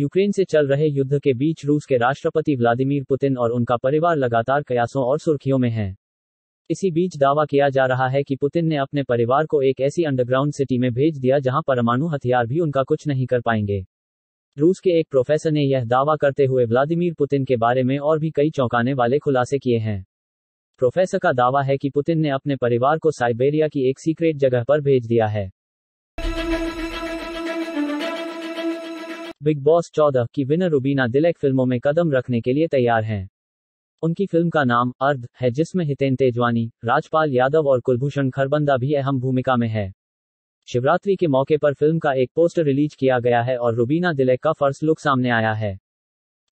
Ukraine से चल रहे युद्ध के बीच रूस के राष्ट्रपति व्लादिमीर पुतिन और उनका परिवार लगातार कयासों और सुर्खियों में हैं इसी बीच दावा किया जा रहा है कि पुतिन ने अपने परिवार को एक ऐसी अंडरग्राउंड सिटी में भेज दिया जहां परमाणु हथियार भी उनका कुछ नहीं कर पाएंगे रूस के एक प्रोफेसर ने यह दावा करते हुए व्लादिमीर पुतिन के बारे में और भी कई चौंकाने वाले खुलासे किए हैं प्रोफेसर का दावा है कि पुतिन ने अपने परिवार को साइबेरिया की एक सीक्रेट जगह पर भेज दिया है बिग बॉस चौदह की विनर रुबीना दिलेक फिल्मों में कदम रखने के लिए तैयार हैं उनकी फिल्म का नाम अर्ध है जिसमें हितेन तेजवानी राजपाल यादव और कुलभूषण खरबंदा भी अहम भूमिका में है शिवरात्रि के मौके पर फिल्म का एक पोस्टर रिलीज किया गया है और रुबीना दिलेक का फर्स्ट लुक सामने आया है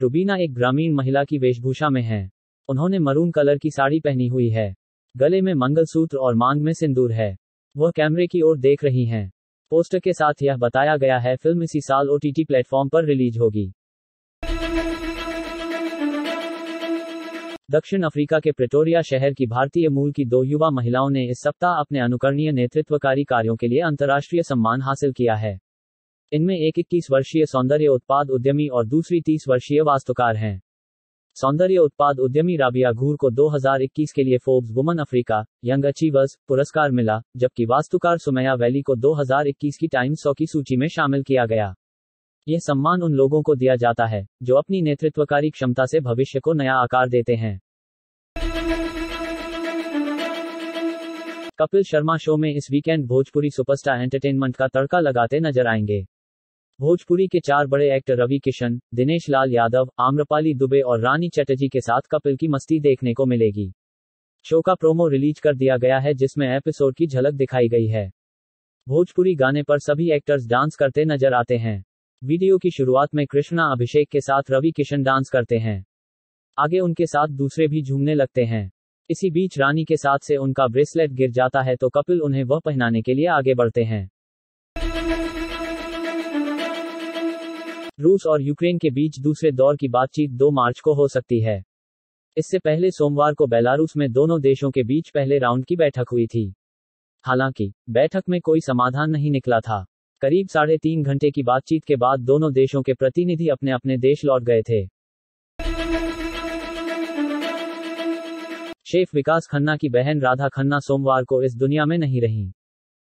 रुबीना एक ग्रामीण महिला की वेशभूषा में है उन्होंने मरून कलर की साड़ी पहनी हुई है गले में मंगलसूत्र और मांग में सिंदूर है वह कैमरे की ओर देख रही हैं पोस्टर के साथ यह बताया गया है फिल्म इसी साल ओटीटी प्लेटफॉर्म पर रिलीज होगी दक्षिण अफ्रीका के प्रिटोरिया शहर की भारतीय मूल की दो युवा महिलाओं ने इस सप्ताह अपने अनुकरणीय नेतृत्वकारी कार्यों के लिए अंतर्राष्ट्रीय सम्मान हासिल किया है इनमें एक इक्कीस वर्षीय सौंदर्य उत्पाद उद्यमी और दूसरी तीस वर्षीय वास्तुकार हैं सौंदर्य उत्पाद उद्यमी राबिया घूर को 2021 के लिए Forbes Woman Africa Young Achievers पुरस्कार मिला जबकि वास्तुकार सुमया वैली को 2021 की टाइम सौ की सूची में शामिल किया गया यह सम्मान उन लोगों को दिया जाता है जो अपनी नेतृत्वकारी क्षमता से भविष्य को नया आकार देते हैं कपिल शर्मा शो में इस वीकेंड भोजपुरी सुपरस्टार एंटरटेनमेंट का तड़का लगाते नजर आएंगे भोजपुरी के चार बड़े एक्टर रवि किशन दिनेश लाल यादव आम्रपाली दुबे और रानी चटर्जी के साथ कपिल की मस्ती देखने को मिलेगी शो का प्रोमो रिलीज कर दिया गया है जिसमें एपिसोड की झलक दिखाई गई है भोजपुरी गाने पर सभी एक्टर्स डांस करते नजर आते हैं वीडियो की शुरुआत में कृष्णा अभिषेक के साथ रवि किशन डांस करते हैं आगे उनके साथ दूसरे भी झूमने लगते हैं इसी बीच रानी के साथ से उनका ब्रेसलेट गिर जाता है तो कपिल उन्हें वह पहनाने के लिए आगे बढ़ते हैं रूस और यूक्रेन के बीच दूसरे दौर की बातचीत 2 मार्च को हो सकती है इससे पहले सोमवार को बेलारूस में दोनों देशों के बीच पहले राउंड की बैठक हुई थी हालांकि बैठक में कोई समाधान नहीं निकला था करीब साढ़े तीन घंटे की बातचीत के बाद दोनों देशों के प्रतिनिधि अपने अपने देश लौट गए थे शेफ विकास खन्ना की बहन राधा खन्ना सोमवार को इस दुनिया में नहीं रही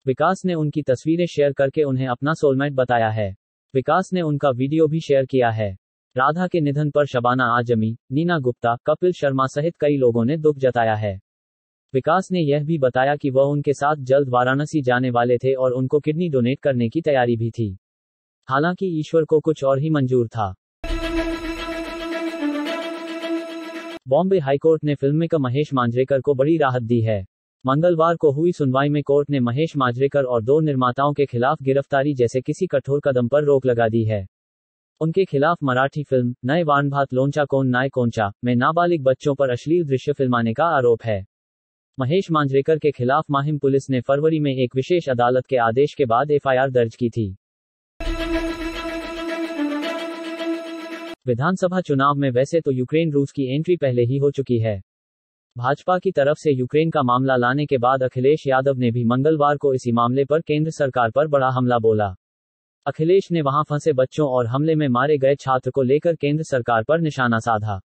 विकास ने उनकी तस्वीरें शेयर करके उन्हें अपना सोलमेट बताया है विकास ने उनका वीडियो भी शेयर किया है राधा के निधन पर शबाना आजमी नीना गुप्ता कपिल शर्मा सहित कई लोगों ने दुख जताया है विकास ने यह भी बताया कि वह उनके साथ जल्द वाराणसी जाने वाले थे और उनको किडनी डोनेट करने की तैयारी भी थी हालांकि ईश्वर को कुछ और ही मंजूर था बॉम्बे हाईकोर्ट ने का महेश मांजरेकर को बड़ी राहत दी है मंगलवार को हुई सुनवाई में कोर्ट ने महेश माजरेकर और दो निर्माताओं के खिलाफ गिरफ्तारी जैसे किसी कठोर कदम पर रोक लगा दी है उनके खिलाफ मराठी फिल्म नए वानभात लोंचा कोन नाय कोंचा में नाबालिग बच्चों पर अश्लील दृश्य फिल्माने का आरोप है महेश मांजरेकर के खिलाफ माहिम पुलिस ने फरवरी में एक विशेष अदालत के आदेश के बाद एफआईआर दर्ज की थी विधानसभा चुनाव में वैसे तो यूक्रेन रूस की एंट्री पहले ही हो चुकी है भाजपा की तरफ से यूक्रेन का मामला लाने के बाद अखिलेश यादव ने भी मंगलवार को इसी मामले पर केंद्र सरकार पर बड़ा हमला बोला अखिलेश ने वहां फंसे बच्चों और हमले में मारे गए छात्र को लेकर केंद्र सरकार पर निशाना साधा